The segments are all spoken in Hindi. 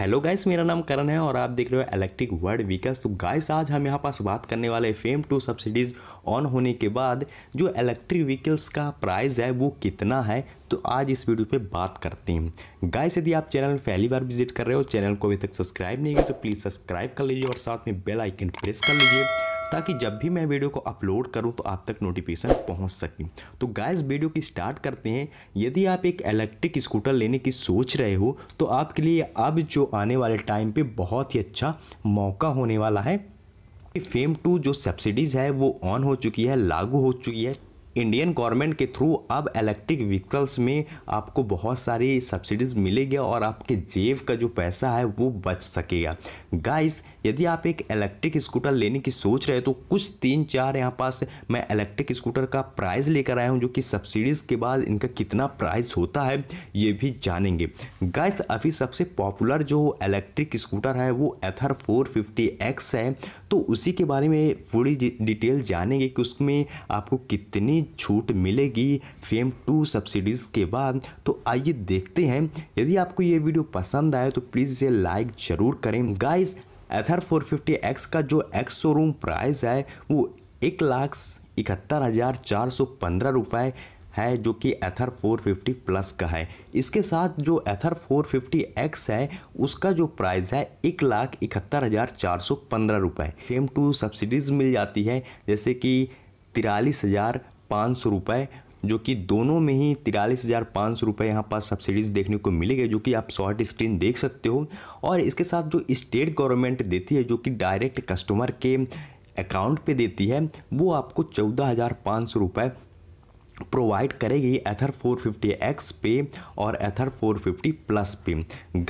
हेलो गाइस मेरा नाम करण है और आप देख रहे हो इलेक्ट्रिक वर्ड वीकस तो गाइस आज हम यहाँ पास बात करने वाले फेम टू सब्सिडीज़ ऑन होने के बाद जो इलेक्ट्रिक व्हीकल्स का प्राइस है वो कितना है तो आज इस वीडियो पे बात करते हैं गाइस यदि आप चैनल पहली बार विजिट कर रहे हो चैनल को अभी तक सब्सक्राइब नहीं किया तो प्लीज़ सब्सक्राइब कर लीजिए और साथ में बेल आइकन प्रेस कर लीजिए ताकि जब भी मैं वीडियो को अपलोड करूँ तो आप तक नोटिफिकेशन पहुँच सकें तो गाइस वीडियो की स्टार्ट करते हैं यदि आप एक इलेक्ट्रिक स्कूटर लेने की सोच रहे हो तो आपके लिए अब जो आने वाले टाइम पर बहुत ही अच्छा मौका होने वाला है फेम टू जो सब्सिडीज़ है वो ऑन हो चुकी है लागू हो चुकी है इंडियन गवर्नमेंट के थ्रू अब इलेक्ट्रिक व्हीकल्स में आपको बहुत सारी सब्सिडीज़ मिलेगी और आपके जेब का जो पैसा है वो बच सकेगा गाइस यदि आप एक इलेक्ट्रिक स्कूटर लेने की सोच रहे हो तो कुछ तीन चार यहाँ पास मैं इलेक्ट्रिक स्कूटर का प्राइस लेकर आया हूँ जो कि सब्सिडीज़ के बाद इनका कितना प्राइस होता है ये भी जानेंगे गाइस अभी सबसे पॉपुलर जो इलेक्ट्रिक स्कूटर है वो एथर 450x है तो उसी के बारे में पूरी डिटेल जानेंगे कि उसमें आपको कितनी छूट मिलेगी फेम टू सब्सिडीज़ के बाद तो आइए देखते हैं यदि आपको ये वीडियो पसंद आए तो प्लीज़ इसे लाइक ज़रूर करें guys Ather four fifty X का जो एक्स शोरूम प्राइस है वो एक लाख इकहत्तर हज़ार चार सौ पंद्रह रुपये है जो कि एथर 450 प्लस का है इसके साथ जो एथर 450x है उसका जो प्राइस है एक लाख इकहत्तर हज़ार चार सौ पंद्रह रुपये फेम टू सब्सिडीज़ मिल जाती है जैसे कि तिरालीस हज़ार पाँच सौ रुपये जो कि दोनों में ही तिरालीस हज़ार पाँच सौ रुपये यहाँ पास सब्सिडीज़ देखने को मिलेगी जो कि आप शॉर्ट स्क्रीन देख सकते हो और इसके साथ जो स्टेट गवर्नमेंट देती है जो कि डायरेक्ट कस्टमर के अकाउंट पे देती है वो आपको चौदह हज़ार पाँच सौ रुपये प्रोवाइड करेगी एथर एक्स पे और एथर 450 प्लस पे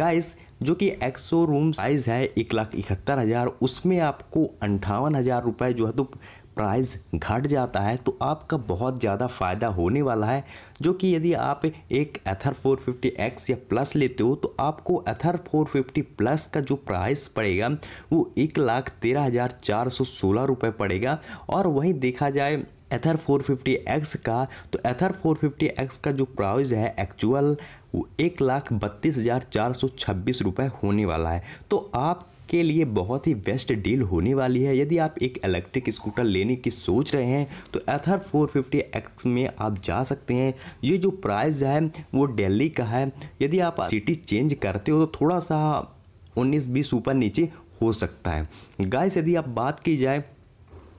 गाइस जो कि एक्सो रूम साइज़ है एक लाख इकहत्तर हज़ार उसमें आपको अंठावन हज़ार रुपये जो है तो प्राइस घट जाता है तो आपका बहुत ज़्यादा फ़ायदा होने वाला है जो कि यदि आप एक एथर 450x या प्लस लेते हो तो आपको एथर 450 प्लस का जो प्राइस पड़ेगा वो एक लाख तेरह हज़ार चार सौ सोलह रुपये पड़ेगा और वहीं देखा जाए एथर 450x का तो एथर 450x का जो प्राइस है एक्चुअल वो एक लाख बत्तीस हज़ार चार सौ छब्बीस रुपये होने वाला है तो आप के लिए बहुत ही बेस्ट डील होने वाली है यदि आप एक इलेक्ट्रिक स्कूटर लेने की सोच रहे हैं तो एथर 450 एक्स में आप जा सकते हैं ये जो प्राइस है वो दिल्ली का है यदि आप सिटी चेंज करते हो तो थोड़ा सा उन्नीस बीस ऊपर नीचे हो सकता है गाइस यदि आप बात की जाए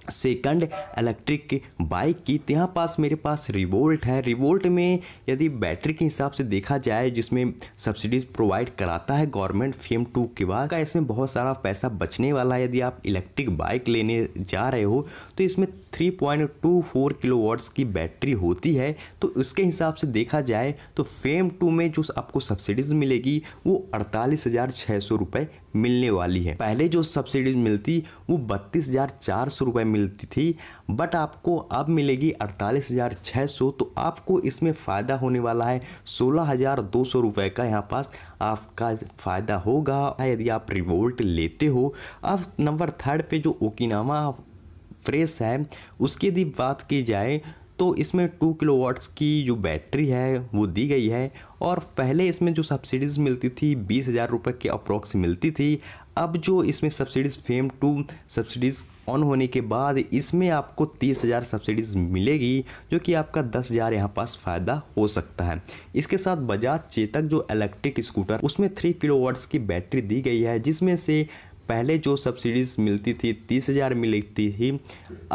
सेकंड इलेक्ट्रिक बाइक की तो यहाँ पास मेरे पास रिवोल्ट है रिवोल्ट में यदि बैटरी के हिसाब से देखा जाए जिसमें सब्सिडीज प्रोवाइड कराता है गवर्नमेंट फेम टू के बाद का इसमें बहुत सारा पैसा बचने वाला है यदि आप इलेक्ट्रिक बाइक लेने जा रहे हो तो इसमें 3.24 किलोवाट्स की बैटरी होती है तो उसके हिसाब से देखा जाए तो फेम टू e में जो आपको सब्सिडीज़ मिलेगी वो अड़तालीस हज़ार छः सौ रुपये मिलने वाली है पहले जो सब्सिडीज मिलती वो बत्तीस हज़ार चार सौ रुपये मिलती थी बट आपको अब मिलेगी अड़तालीस हज़ार छः सौ तो आपको इसमें फ़ायदा होने वाला है सोलह हज़ार दो सौ रुपये का यहाँ पास आपका फ़ायदा होगा यदि आप रिवोल्ट लेते हो अब नंबर थर्ड पे जो ओकिनामा फ्रेश है उसकी यदि बात की जाए तो इसमें टू किलो वाट्स की जो बैटरी है वो दी गई है और पहले इसमें जो सब्सिडीज़ मिलती थी बीस हज़ार रुपये के अप्रोक्स मिलती थी अब जो इसमें subsidies FAME two subsidies on होने के बाद इसमें आपको तीस हज़ार सब्सिडीज़ मिलेगी जो कि आपका दस हज़ार यहाँ पास फ़ायदा हो सकता है इसके साथ बजाज चेतक जो इलेक्ट्रिक स्कूटर उसमें थ्री किलो की बैटरी दी गई है जिसमें से पहले जो सब्सिडीज़ मिलती थी तीस हज़ार मिलती थी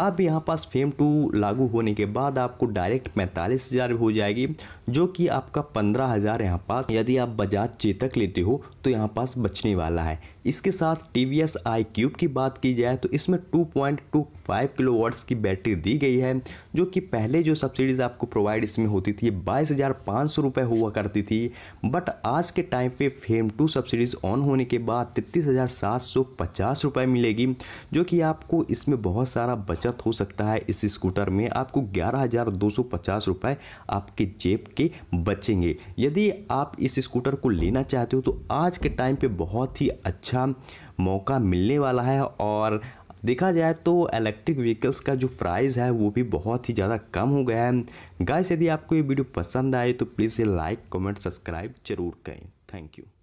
अब यहाँ पास फेम टू लागू होने के बाद आपको डायरेक्ट पैंतालीस हज़ार हो जाएगी जो कि आपका पंद्रह हज़ार यहाँ पास यदि आप बजाज चेतक लेते हो तो यहाँ पास बचने वाला है इसके साथ टी वी एस आई क्यूब की बात की जाए तो इसमें two point two five kilowatts की बैटरी दी गई है जो कि पहले जो सब्सिडीज़ आपको प्रोवाइड इसमें होती थी बाईस हज़ार पाँच सौ रुपये हुआ करती थी बट आज के टाइम पे फेम टू सब्सिडीज़ ऑन होने के बाद तैतीस हज़ार सात सौ पचास रुपये मिलेगी जो कि आपको इसमें बहुत सारा बचत हो सकता है इस स्कूटर में आपको ग्यारह हज़ार दो सौ पचास रुपये आपके जेब के बचेंगे यदि आप इस स्कूटर को लेना चाहते हो तो आज के टाइम पे बहुत ही अच्छा मौका मिलने वाला है और देखा जाए तो इलेक्ट्रिक व्हीकल्स का जो प्राइस है वो भी बहुत ही ज़्यादा कम हो गया है गाइस यदि आपको ये वीडियो पसंद आए तो प्लीज़ लाइक कमेंट सब्सक्राइब जरूर करें थैंक यू